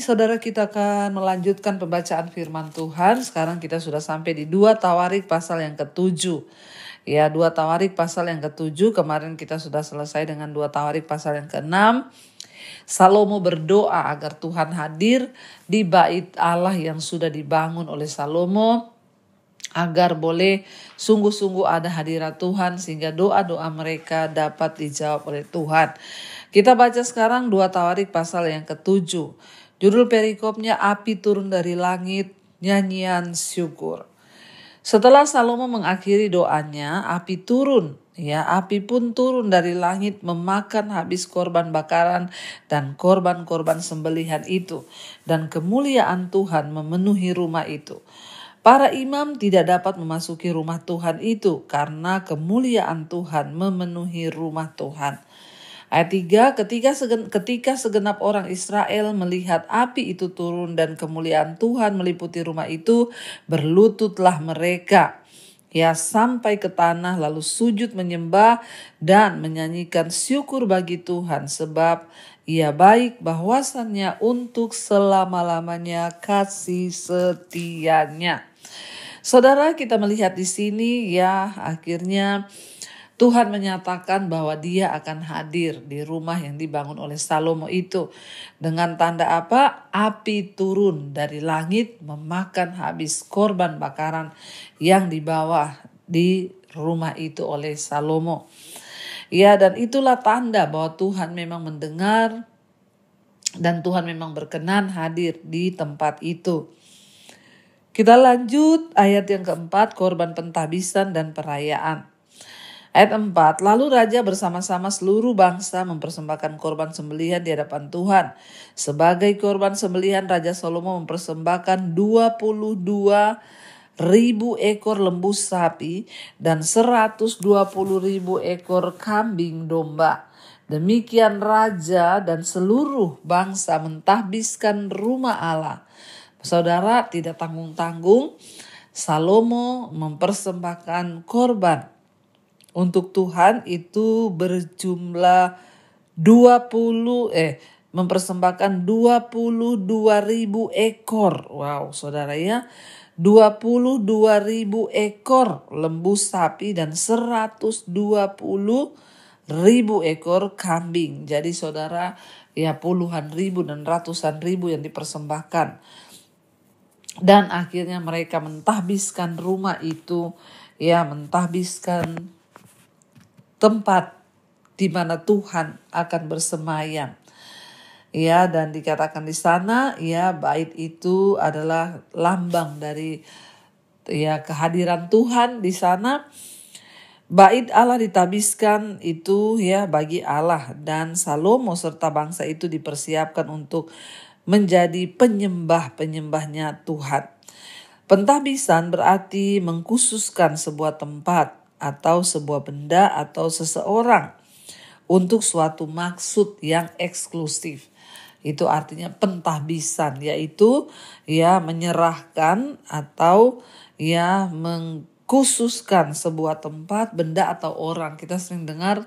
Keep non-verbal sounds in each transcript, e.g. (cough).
Saudara kita akan melanjutkan pembacaan firman Tuhan. Sekarang kita sudah sampai di dua Tawarik pasal yang ketujuh. Ya, dua Tawarik pasal yang ketujuh. Kemarin kita sudah selesai dengan dua Tawarik pasal yang keenam. Salomo berdoa agar Tuhan hadir di bait Allah yang sudah dibangun oleh Salomo agar boleh sungguh-sungguh ada hadirat Tuhan sehingga doa-doa mereka dapat dijawab oleh Tuhan. Kita baca sekarang dua Tawarik pasal yang ketujuh. Judul perikopnya api turun dari langit, nyanyian syukur. Setelah Salomo mengakhiri doanya, api turun Ya, api pun turun dari langit memakan habis korban bakaran dan korban-korban sembelihan itu dan kemuliaan Tuhan memenuhi rumah itu. Para imam tidak dapat memasuki rumah Tuhan itu karena kemuliaan Tuhan memenuhi rumah Tuhan. Ayat 3, ketika, segen, ketika segenap orang Israel melihat api itu turun dan kemuliaan Tuhan meliputi rumah itu, berlututlah mereka. Ya sampai ke tanah lalu sujud menyembah dan menyanyikan syukur bagi Tuhan sebab ia baik bahwasannya untuk selama-lamanya kasih setianya. Saudara kita melihat di sini ya akhirnya Tuhan menyatakan bahwa dia akan hadir di rumah yang dibangun oleh Salomo itu. Dengan tanda apa? Api turun dari langit memakan habis korban bakaran yang dibawa di rumah itu oleh Salomo. Ya dan itulah tanda bahwa Tuhan memang mendengar dan Tuhan memang berkenan hadir di tempat itu. Kita lanjut ayat yang keempat, korban pentabisan dan perayaan. Ayat 4, lalu raja bersama-sama seluruh bangsa mempersembahkan korban sembelihan di hadapan Tuhan. Sebagai korban sembelihan Raja Salomo mempersembahkan 22 ribu ekor lembu sapi dan 120 ribu ekor kambing domba. Demikian raja dan seluruh bangsa mentahbiskan rumah Allah. Saudara tidak tanggung-tanggung, Salomo mempersembahkan korban untuk Tuhan itu berjumlah 20 eh mempersembahkan 22.000 ribu ekor. Wow, saudara ya. 22.000 ribu ekor lembu sapi dan 120 ribu ekor kambing. Jadi saudara ya puluhan ribu dan ratusan ribu yang dipersembahkan. Dan akhirnya mereka mentahbiskan rumah itu, ya mentahbiskan tempat di mana Tuhan akan bersemayam. Ya, dan dikatakan di sana, ya, bait itu adalah lambang dari ya kehadiran Tuhan di sana. Bait Allah ditabiskan itu ya bagi Allah dan Salomo serta bangsa itu dipersiapkan untuk menjadi penyembah-penyembahnya Tuhan. Pentabisan berarti mengkhususkan sebuah tempat atau sebuah benda atau seseorang untuk suatu maksud yang eksklusif. Itu artinya pentahbisan yaitu ya menyerahkan atau ya mengkhususkan sebuah tempat, benda atau orang. Kita sering dengar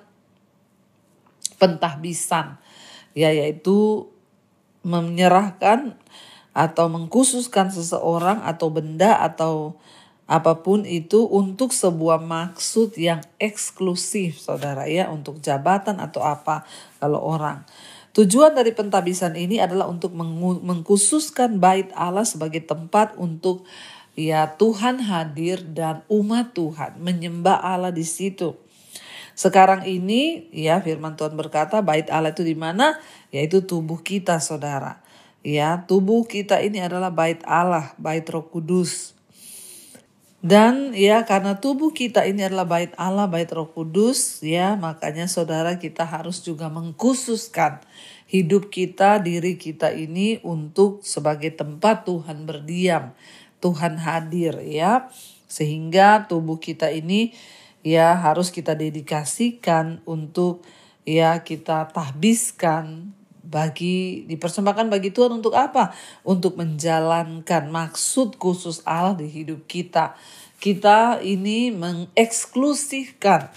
pentahbisan ya yaitu menyerahkan atau mengkhususkan seseorang atau benda atau apapun itu untuk sebuah maksud yang eksklusif saudara ya untuk jabatan atau apa kalau orang. Tujuan dari pentabisan ini adalah untuk mengkhususkan bait Allah sebagai tempat untuk ya Tuhan hadir dan umat Tuhan menyembah Allah di situ. Sekarang ini ya firman Tuhan berkata bait Allah itu di mana? Yaitu tubuh kita saudara. Ya, tubuh kita ini adalah bait Allah, bait Roh Kudus. Dan ya karena tubuh kita ini adalah bait Allah, bait Roh Kudus, ya makanya saudara kita harus juga mengkhususkan hidup kita, diri kita ini untuk sebagai tempat Tuhan berdiam, Tuhan hadir ya. Sehingga tubuh kita ini ya harus kita dedikasikan untuk ya kita tahbiskan bagi dipersembahkan bagi Tuhan untuk apa? Untuk menjalankan maksud khusus Allah di hidup kita. Kita ini mengeksklusifkan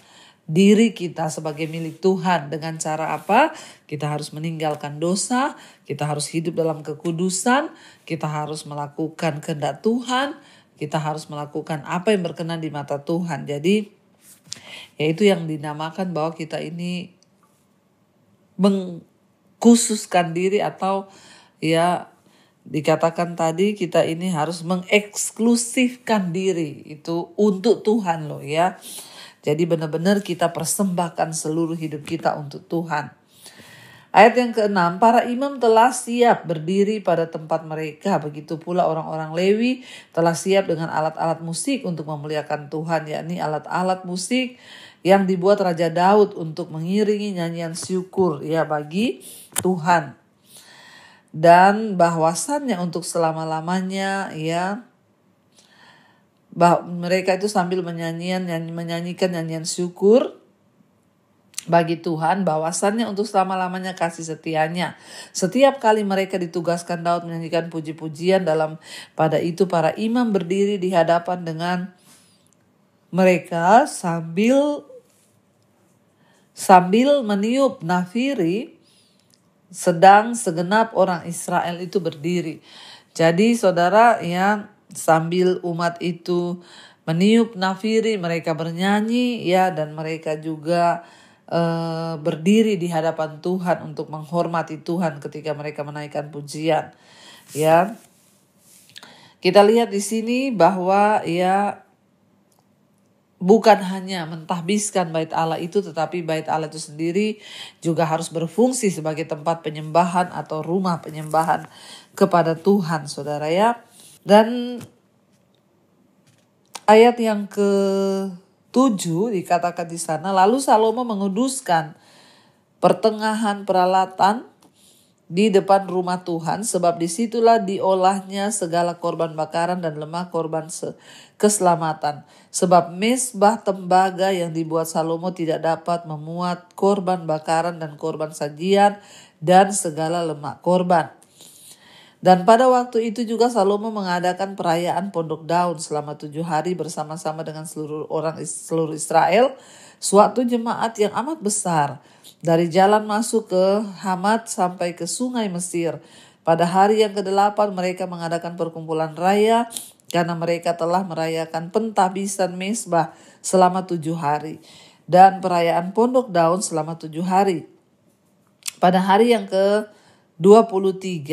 diri kita sebagai milik Tuhan dengan cara apa? Kita harus meninggalkan dosa, kita harus hidup dalam kekudusan, kita harus melakukan kehendak Tuhan, kita harus melakukan apa yang berkenan di mata Tuhan. Jadi yaitu yang dinamakan bahwa kita ini meng khususkan diri atau ya dikatakan tadi kita ini harus mengeksklusifkan diri itu untuk Tuhan loh ya. Jadi benar-benar kita persembahkan seluruh hidup kita untuk Tuhan. Ayat yang keenam, para imam telah siap berdiri pada tempat mereka. Begitu pula orang-orang Lewi telah siap dengan alat-alat musik untuk memuliakan Tuhan, yakni alat-alat musik yang dibuat Raja Daud untuk mengiringi nyanyian syukur ya bagi Tuhan. Dan bahwasannya untuk selama-lamanya ya bah, mereka itu sambil menyanyian menyanyikan nyanyian syukur bagi Tuhan bahwasannya untuk selama-lamanya kasih setianya. Setiap kali mereka ditugaskan Daud menyanyikan puji-pujian dalam pada itu para imam berdiri di hadapan dengan mereka sambil Sambil meniup nafiri, sedang segenap orang Israel itu berdiri. Jadi saudara yang sambil umat itu meniup nafiri, mereka bernyanyi ya dan mereka juga e, berdiri di hadapan Tuhan untuk menghormati Tuhan ketika mereka menaikkan pujian. Ya. Kita lihat di sini bahwa ya bukan hanya mentahbiskan bait Allah itu tetapi bait Allah itu sendiri juga harus berfungsi sebagai tempat penyembahan atau rumah penyembahan kepada Tuhan saudara ya dan ayat yang ke tujuh dikatakan di sana lalu Salomo menguduskan pertengahan peralatan di depan rumah Tuhan, sebab disitulah diolahnya segala korban bakaran dan lemak korban keselamatan. Sebab mesbah tembaga yang dibuat Salomo tidak dapat memuat korban bakaran dan korban sajian dan segala lemak korban. Dan pada waktu itu juga Salomo mengadakan perayaan pondok daun selama tujuh hari bersama-sama dengan seluruh orang seluruh Israel suatu jemaat yang amat besar dari jalan masuk ke Hamad sampai ke sungai Mesir. Pada hari yang ke-8 mereka mengadakan perkumpulan raya karena mereka telah merayakan Pentabisan Mesbah selama tujuh hari dan perayaan pondok daun selama tujuh hari. Pada hari yang ke-23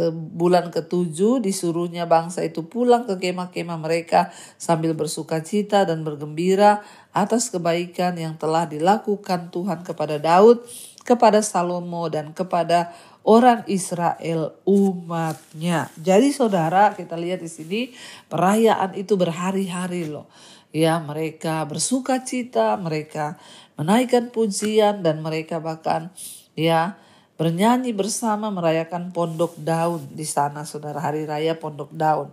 ke bulan ketujuh disuruhnya bangsa itu pulang ke kemah-kemah mereka sambil bersuka cita dan bergembira atas kebaikan yang telah dilakukan Tuhan kepada Daud, kepada Salomo, dan kepada orang Israel umatnya. Jadi saudara kita lihat di sini perayaan itu berhari-hari loh. Ya mereka bersuka cita, mereka menaikkan pujian dan mereka bahkan ya Bernyanyi bersama merayakan Pondok Daun di sana saudara hari raya Pondok Daun.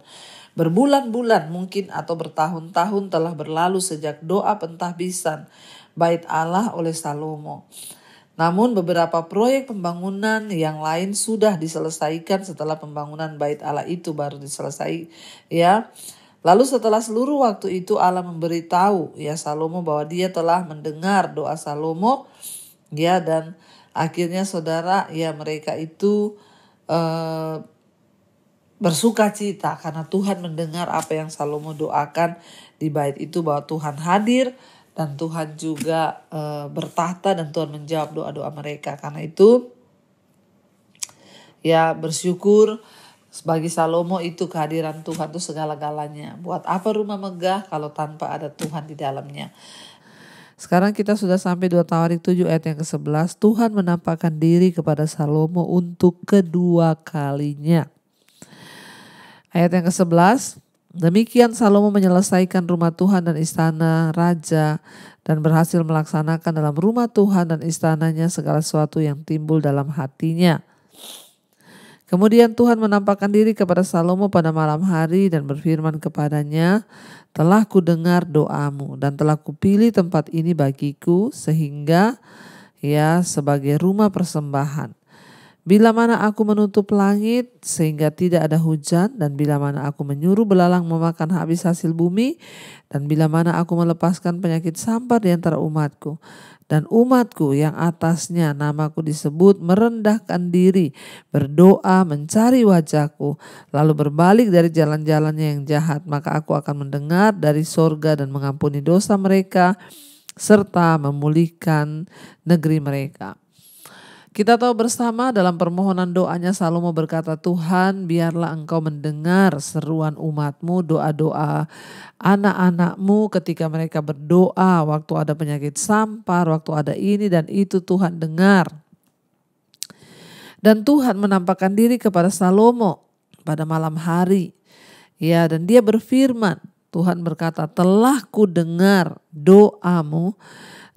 Berbulan-bulan mungkin atau bertahun-tahun telah berlalu sejak doa pentahbisan bait Allah oleh Salomo. Namun beberapa proyek pembangunan yang lain sudah diselesaikan setelah pembangunan bait Allah itu baru diselesai ya. Lalu setelah seluruh waktu itu Allah memberitahu ya Salomo bahwa dia telah mendengar doa Salomo ya dan akhirnya saudara ya mereka itu uh, bersuka cita karena Tuhan mendengar apa yang Salomo doakan di bait itu bahwa Tuhan hadir dan Tuhan juga eh, bertahta dan Tuhan menjawab doa-doa mereka karena itu ya bersyukur bagi Salomo itu kehadiran Tuhan itu segala-galanya. Buat apa rumah megah kalau tanpa ada Tuhan di dalamnya? Sekarang kita sudah sampai 2 Tawarik tujuh ayat yang ke-11. Tuhan menampakkan diri kepada Salomo untuk kedua kalinya. Ayat yang ke-11, demikian Salomo menyelesaikan rumah Tuhan dan istana raja dan berhasil melaksanakan dalam rumah Tuhan dan istananya segala sesuatu yang timbul dalam hatinya. Kemudian Tuhan menampakkan diri kepada Salomo pada malam hari dan berfirman kepadanya, "Telah kudengar doamu dan telah kupilih tempat ini bagiku sehingga ya sebagai rumah persembahan. Bila mana aku menutup langit sehingga tidak ada hujan dan bila mana aku menyuruh belalang memakan habis hasil bumi dan bila mana aku melepaskan penyakit sampar di antara umatku dan umatku yang atasnya namaku disebut merendahkan diri, berdoa, mencari wajahku, lalu berbalik dari jalan-jalannya yang jahat, maka aku akan mendengar dari sorga dan mengampuni dosa mereka, serta memulihkan negeri mereka.' Kita tahu bersama dalam permohonan doanya Salomo berkata, Tuhan biarlah engkau mendengar seruan umatmu, doa-doa anak-anakmu ketika mereka berdoa, waktu ada penyakit sampar, waktu ada ini dan itu Tuhan dengar. Dan Tuhan menampakkan diri kepada Salomo pada malam hari. Ya, dan dia berfirman, Tuhan berkata, "Telah ku dengar doamu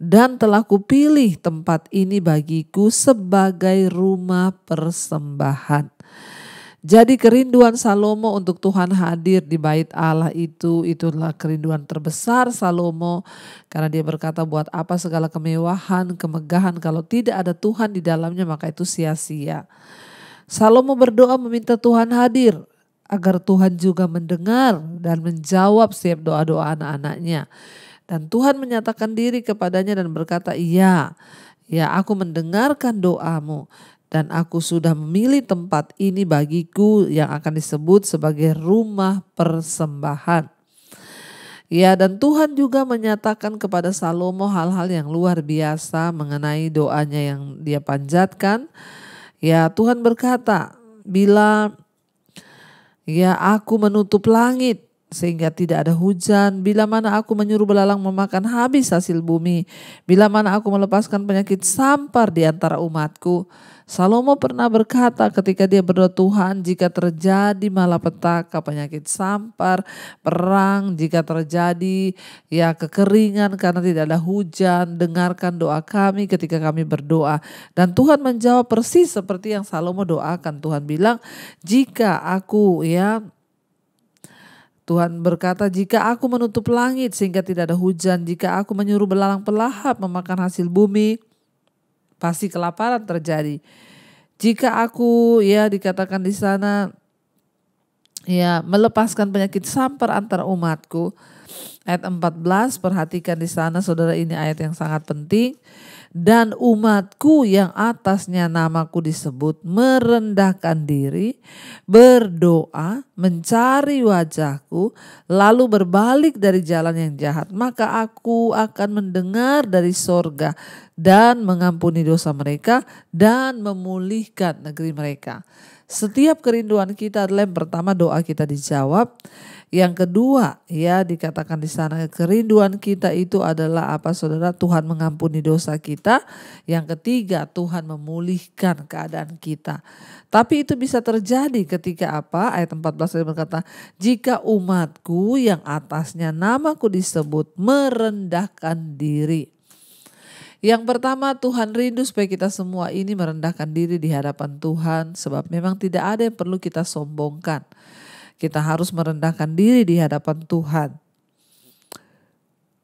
dan telah kupilih tempat ini bagiku sebagai rumah persembahan. Jadi kerinduan Salomo untuk Tuhan hadir di bait Allah itu itulah kerinduan terbesar Salomo karena dia berkata buat apa segala kemewahan, kemegahan kalau tidak ada Tuhan di dalamnya maka itu sia-sia. Salomo berdoa meminta Tuhan hadir agar Tuhan juga mendengar dan menjawab setiap doa-doa anak-anaknya. Dan Tuhan menyatakan diri kepadanya dan berkata, ya, ya aku mendengarkan doamu dan aku sudah memilih tempat ini bagiku yang akan disebut sebagai rumah persembahan." Ya, dan Tuhan juga menyatakan kepada Salomo hal-hal yang luar biasa mengenai doanya yang dia panjatkan. Ya, Tuhan berkata, "Bila ya aku menutup langit sehingga tidak ada hujan. Bila mana aku menyuruh belalang memakan habis hasil bumi, bila mana aku melepaskan penyakit sampar di antara umatku. Salomo pernah berkata ketika dia berdoa Tuhan, jika terjadi malapetaka penyakit sampar, perang, jika terjadi ya kekeringan karena tidak ada hujan, dengarkan doa kami ketika kami berdoa. Dan Tuhan menjawab persis seperti yang Salomo doakan. Tuhan bilang, jika aku ya Tuhan berkata, "Jika aku menutup langit sehingga tidak ada hujan, jika aku menyuruh belalang pelahap memakan hasil bumi, pasti kelaparan terjadi. Jika aku ya dikatakan di sana ya melepaskan penyakit samper antar umatku." Ayat 14, perhatikan di sana saudara ini ayat yang sangat penting dan umatku yang atasnya namaku disebut merendahkan diri, berdoa, mencari wajahku, lalu berbalik dari jalan yang jahat, maka aku akan mendengar dari sorga dan mengampuni dosa mereka dan memulihkan negeri mereka. Setiap kerinduan kita adalah yang pertama doa kita dijawab yang kedua, ya dikatakan di sana kerinduan kita itu adalah apa Saudara? Tuhan mengampuni dosa kita. Yang ketiga, Tuhan memulihkan keadaan kita. Tapi itu bisa terjadi ketika apa? Ayat 14 tadi berkata, "Jika umatku yang atasnya namaku disebut merendahkan diri." Yang pertama Tuhan rindu supaya kita semua ini merendahkan diri di hadapan Tuhan sebab memang tidak ada yang perlu kita sombongkan. Kita harus merendahkan diri di hadapan Tuhan.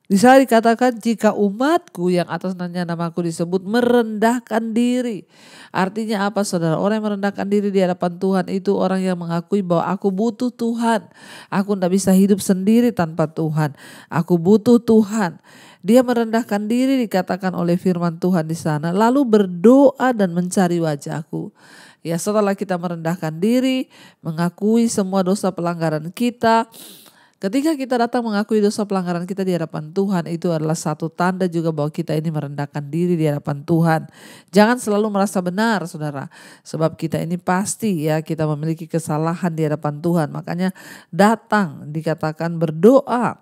Di sana dikatakan jika umatku yang atas namaku disebut merendahkan diri. Artinya apa saudara? Orang yang merendahkan diri di hadapan Tuhan itu orang yang mengakui bahwa aku butuh Tuhan. Aku tidak bisa hidup sendiri tanpa Tuhan. Aku butuh Tuhan. Dia merendahkan diri dikatakan oleh firman Tuhan di sana. Lalu berdoa dan mencari wajahku. Ya setelah kita merendahkan diri, mengakui semua dosa pelanggaran kita, Ketika kita datang mengakui dosa pelanggaran kita di hadapan Tuhan, itu adalah satu tanda juga bahwa kita ini merendahkan diri di hadapan Tuhan. Jangan selalu merasa benar, saudara, sebab kita ini pasti ya kita memiliki kesalahan di hadapan Tuhan. Makanya datang dikatakan berdoa,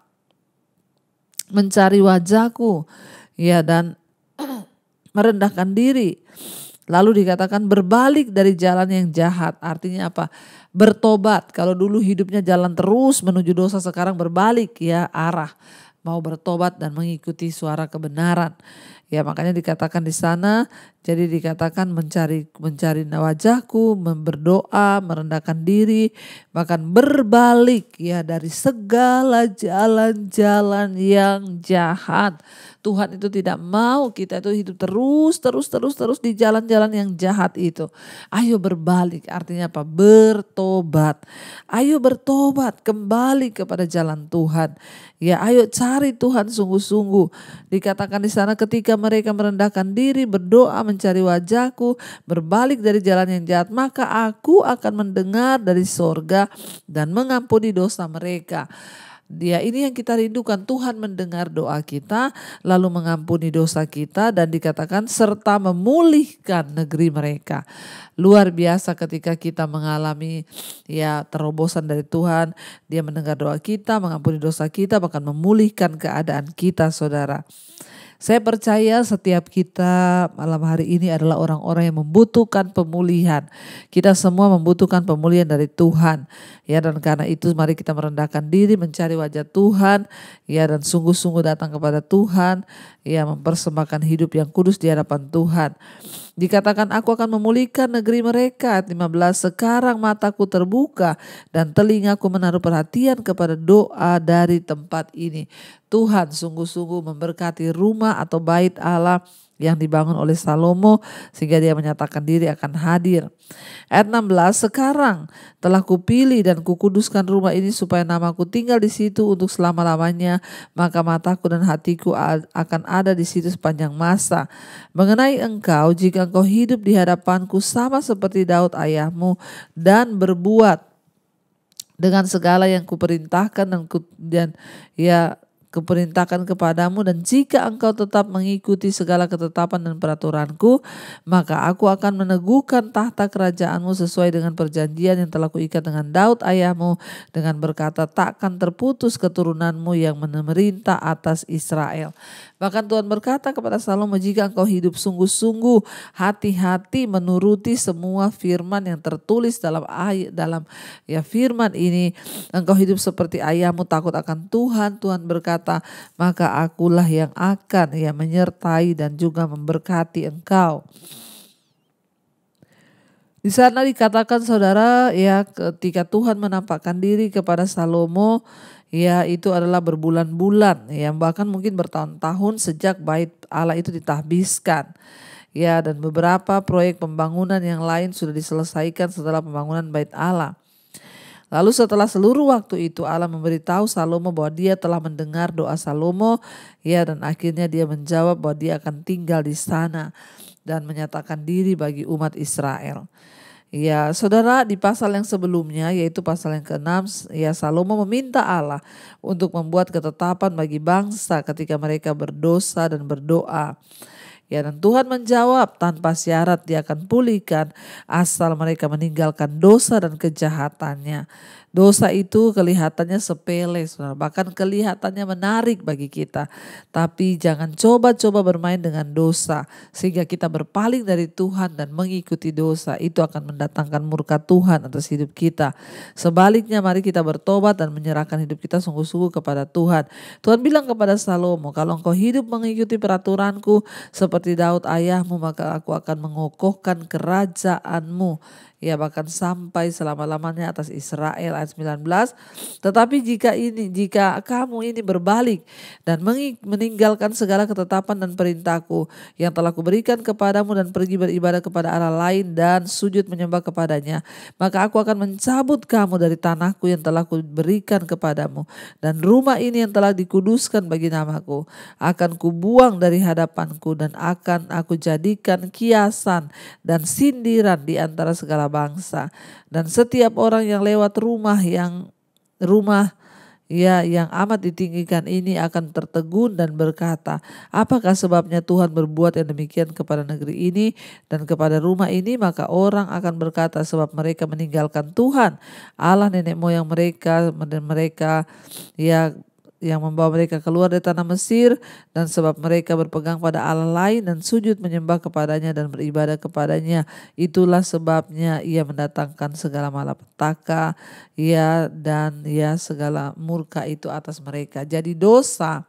mencari wajahku, ya dan (clears throat) merendahkan diri. Lalu dikatakan berbalik dari jalan yang jahat. Artinya apa? Bertobat. Kalau dulu hidupnya jalan terus menuju dosa sekarang berbalik ya arah. Mau bertobat dan mengikuti suara kebenaran. Ya makanya dikatakan di sana, jadi dikatakan mencari mencari wajahku, berdoa, merendahkan diri, bahkan berbalik ya dari segala jalan-jalan yang jahat. Tuhan itu tidak mau kita itu hidup terus terus terus terus di jalan-jalan yang jahat itu. Ayo berbalik, artinya apa? Bertobat. Ayo bertobat kembali kepada jalan Tuhan. Ya, ayo cari Tuhan sungguh-sungguh. Dikatakan di sana ketika mereka merendahkan diri, berdoa, mencari wajahku, berbalik dari jalan yang jahat, maka aku akan mendengar dari sorga dan mengampuni dosa mereka. Dia ini yang kita rindukan. Tuhan mendengar doa kita, lalu mengampuni dosa kita, dan dikatakan serta memulihkan negeri mereka. Luar biasa ketika kita mengalami ya terobosan dari Tuhan. Dia mendengar doa kita, mengampuni dosa kita, bahkan memulihkan keadaan kita, saudara. Saya percaya setiap kita malam hari ini adalah orang-orang yang membutuhkan pemulihan. Kita semua membutuhkan pemulihan dari Tuhan. Ya dan karena itu mari kita merendahkan diri mencari wajah Tuhan ya dan sungguh-sungguh datang kepada Tuhan ya mempersembahkan hidup yang kudus di hadapan Tuhan. Dikatakan aku akan memulihkan negeri mereka. 15 Sekarang mataku terbuka dan telingaku menaruh perhatian kepada doa dari tempat ini. Tuhan sungguh-sungguh memberkati rumah atau bait Allah yang dibangun oleh Salomo sehingga dia menyatakan diri akan hadir. Ayat 16, sekarang telah kupilih dan kukuduskan rumah ini supaya namaku tinggal di situ untuk selama-lamanya, maka mataku dan hatiku akan ada di situ sepanjang masa. Mengenai engkau, jika engkau hidup di hadapanku sama seperti Daud ayahmu dan berbuat dengan segala yang kuperintahkan dan, ku, dan ya kuperintahkan kepadamu dan jika engkau tetap mengikuti segala ketetapan dan peraturanku, maka aku akan meneguhkan tahta kerajaanmu sesuai dengan perjanjian yang telah kuikat dengan Daud ayahmu dengan berkata takkan terputus keturunanmu yang memerintah atas Israel. Bahkan Tuhan berkata kepada Salomo, jika engkau hidup sungguh-sungguh, hati-hati menuruti semua firman yang tertulis dalam ayat dalam ya firman ini, engkau hidup seperti ayahmu takut akan Tuhan. Tuhan berkata, maka akulah yang akan ya menyertai dan juga memberkati engkau. Di sana dikatakan saudara ya ketika Tuhan menampakkan diri kepada Salomo ya itu adalah berbulan-bulan ya bahkan mungkin bertahun-tahun sejak bait Allah itu ditahbiskan. Ya dan beberapa proyek pembangunan yang lain sudah diselesaikan setelah pembangunan bait Allah. Lalu setelah seluruh waktu itu Allah memberitahu Salomo bahwa dia telah mendengar doa Salomo ya dan akhirnya dia menjawab bahwa dia akan tinggal di sana dan menyatakan diri bagi umat Israel. Ya, saudara di pasal yang sebelumnya yaitu pasal yang ke-6 ya Salomo meminta Allah untuk membuat ketetapan bagi bangsa ketika mereka berdosa dan berdoa. Ya dan Tuhan menjawab tanpa syarat dia akan pulihkan asal mereka meninggalkan dosa dan kejahatannya. Dosa itu kelihatannya sepele, bahkan kelihatannya menarik bagi kita. Tapi jangan coba-coba bermain dengan dosa, sehingga kita berpaling dari Tuhan dan mengikuti dosa. Itu akan mendatangkan murka Tuhan atas hidup kita. Sebaliknya mari kita bertobat dan menyerahkan hidup kita sungguh-sungguh kepada Tuhan. Tuhan bilang kepada Salomo, kalau engkau hidup mengikuti peraturanku seperti Daud ayahmu, maka aku akan mengokohkan kerajaanmu. Ya bahkan sampai selama-lamanya atas Israel ayat 19 tetapi jika ini jika kamu ini berbalik dan meninggalkan segala ketetapan dan perintahku yang telah kuberikan kepadamu dan pergi beribadah kepada Allah lain dan sujud menyembah kepadanya maka aku akan mencabut kamu dari tanahku yang telah kuberikan kepadamu dan rumah ini yang telah dikuduskan bagi namaku akan kubuang dari hadapanku dan akan aku jadikan kiasan dan sindiran di antara segala bangsa dan setiap orang yang lewat rumah yang rumah ya yang amat ditinggikan ini akan tertegun dan berkata, apakah sebabnya Tuhan berbuat yang demikian kepada negeri ini dan kepada rumah ini, maka orang akan berkata sebab mereka meninggalkan Tuhan, Allah nenek moyang mereka dan mereka ya yang membawa mereka keluar dari tanah Mesir dan sebab mereka berpegang pada Allah lain dan sujud menyembah kepadanya dan beribadah kepadanya. Itulah sebabnya ia mendatangkan segala malapetaka ya dan ya segala murka itu atas mereka. Jadi dosa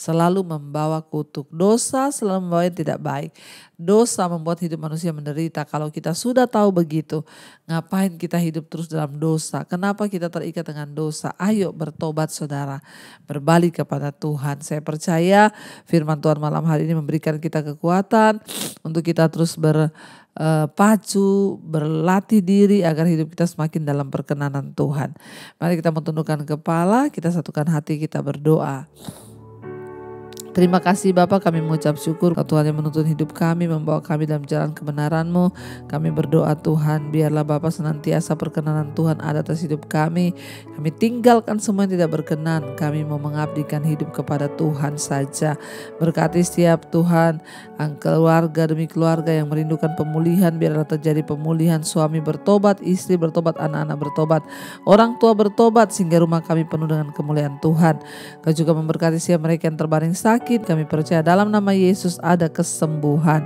selalu membawa kutuk. Dosa selalu membawa yang tidak baik. Dosa membuat hidup manusia menderita. Kalau kita sudah tahu begitu, ngapain kita hidup terus dalam dosa? Kenapa kita terikat dengan dosa? Ayo bertobat saudara, berbalik kepada Tuhan. Saya percaya firman Tuhan malam hari ini memberikan kita kekuatan untuk kita terus ber eh, pacu, berlatih diri agar hidup kita semakin dalam perkenanan Tuhan. Mari kita menundukkan kepala, kita satukan hati, kita berdoa. Terima kasih Bapa kami mengucap syukur Tuhan yang menuntun hidup kami membawa kami dalam jalan kebenaran-Mu. Kami berdoa Tuhan biarlah Bapa senantiasa perkenanan Tuhan ada atas hidup kami. Kami tinggalkan semua yang tidak berkenan. Kami mau mengabdikan hidup kepada Tuhan saja. Berkati setiap Tuhan keluarga demi keluarga yang merindukan pemulihan biarlah terjadi pemulihan suami bertobat, istri bertobat, anak-anak bertobat, orang tua bertobat sehingga rumah kami penuh dengan kemuliaan Tuhan. Kau juga memberkati setiap mereka yang terbaring sakit sakit, kami percaya dalam nama Yesus ada kesembuhan.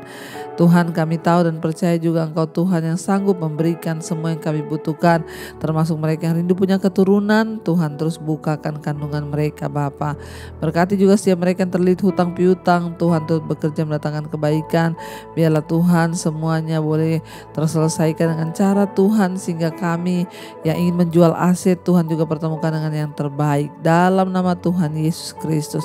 Tuhan kami tahu dan percaya juga Engkau Tuhan yang sanggup memberikan semua yang kami butuhkan termasuk mereka yang rindu punya keturunan Tuhan terus bukakan kandungan mereka Bapa berkati juga setiap mereka yang terlilit hutang piutang Tuhan terus bekerja mendatangkan kebaikan biarlah Tuhan semuanya boleh terselesaikan dengan cara Tuhan sehingga kami yang ingin menjual aset Tuhan juga pertemukan dengan yang terbaik dalam nama Tuhan Yesus Kristus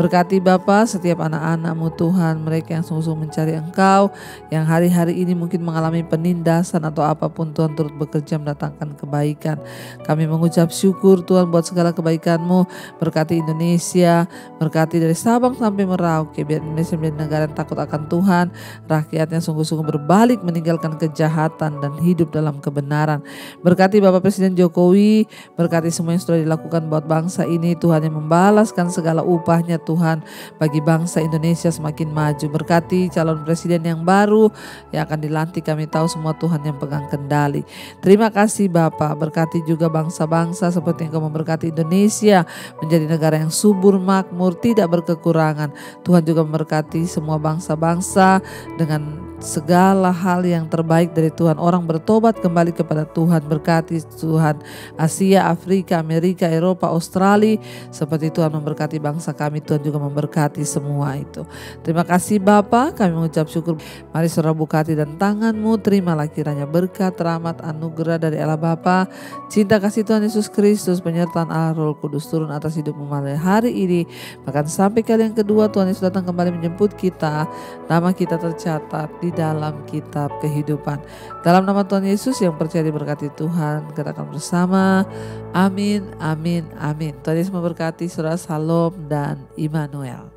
berkati Bapa, setiap anak-anakmu Tuhan, mereka yang sungguh-sungguh mencari Engkau, yang hari-hari ini mungkin mengalami penindasan atau apapun Tuhan turut bekerja mendatangkan kebaikan. Kami mengucap syukur Tuhan buat segala kebaikanmu, berkati Indonesia, berkati dari Sabang sampai Merauke, biar Indonesia menjadi negara yang takut akan Tuhan, rakyatnya sungguh-sungguh berbalik meninggalkan kejahatan dan hidup dalam kebenaran. Berkati Bapak Presiden Jokowi, berkati semua yang sudah dilakukan buat bangsa ini, Tuhan yang membalaskan segala upahnya Tuhan bagi bangsa Indonesia semakin maju. Berkati calon presiden yang baru yang akan dilantik. Kami tahu semua Tuhan yang pegang kendali. Terima kasih Bapak. Berkati juga bangsa-bangsa seperti yang kau memberkati Indonesia menjadi negara yang subur, makmur, tidak berkekurangan. Tuhan juga memberkati semua bangsa-bangsa dengan segala hal yang terbaik dari Tuhan. Orang bertobat kembali kepada Tuhan, berkati Tuhan Asia, Afrika, Amerika, Eropa, Australia. Seperti Tuhan memberkati bangsa kami, Tuhan juga memberkati semua itu. Terima kasih Bapak, kami mengucap syukur. Mari saudara buka hati dan tanganmu, terima terimalah kiranya berkat, rahmat, anugerah dari Allah Bapa, cinta kasih Tuhan Yesus Kristus, penyertaan Allah Roh Kudus turun atas hidupmu malam hari ini. Bahkan sampai kali yang kedua Tuhan Yesus datang kembali menjemput kita, nama kita tercatat di dalam kitab kehidupan. Dalam nama Tuhan Yesus yang percaya diberkati Tuhan, katakan bersama, amin, amin, amin. Tuhan Yesus memberkati surah Salom dan Immanuel.